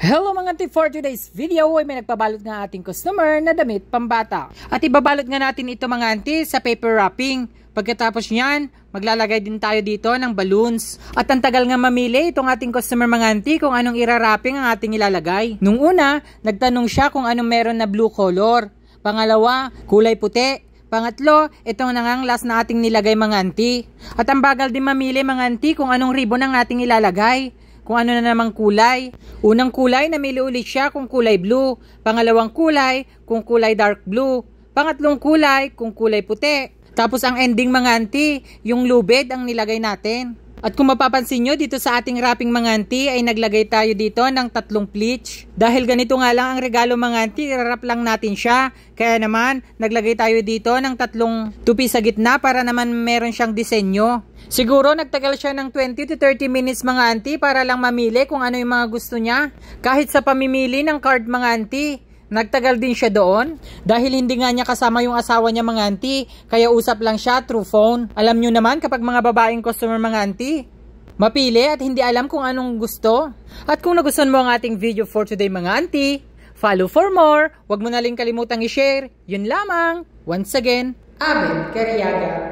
Hello mga auntie, for today's video ay may nagpabalot nga ating customer na damit pambata. At ibabalot nga natin ito mga auntie sa paper wrapping. Pagkatapos niyan, maglalagay din tayo dito ng balloons. At ang tagal nga mamili itong ating customer mga auntie kung anong irarapping ang ating ilalagay. Nung una, nagtanong siya kung anong meron na blue color. Pangalawa, kulay puti. Pangatlo, itong nangang last na ating nilagay mga auntie. At ang bagal din mamili mga auntie kung anong ribbon ang ating ilalagay kung ano na namang kulay. Unang kulay, namili ulit siya kung kulay blue. Pangalawang kulay, kung kulay dark blue. Pangatlong kulay, kung kulay puti. Tapos ang ending mga auntie, yung lubid ang nilagay natin. At kung mapapansin nyo, dito sa ating wrapping mga auntie ay naglagay tayo dito ng tatlong pleats. Dahil ganito nga lang ang regalo mga auntie, irarap lang natin siya. Kaya naman, naglagay tayo dito ng tatlong tupi sa gitna para naman meron siyang disenyo. Siguro nagtagal siya ng 20 to 30 minutes mga anti para lang mamili kung ano yung mga gusto niya. Kahit sa pamimili ng card mga anti, nagtagal din siya doon dahil hindi nga niya kasama yung asawa niya mga anti, kaya usap lang siya through phone. Alam nyo naman kapag mga babaeng customer mga anti, mapili at hindi alam kung anong gusto. At kung nagustuhan mo ang ating video for today mga anti, follow for more. Huwag mo na rin kalimutang i-share. Yun lamang. Once again, Abel Cariaga.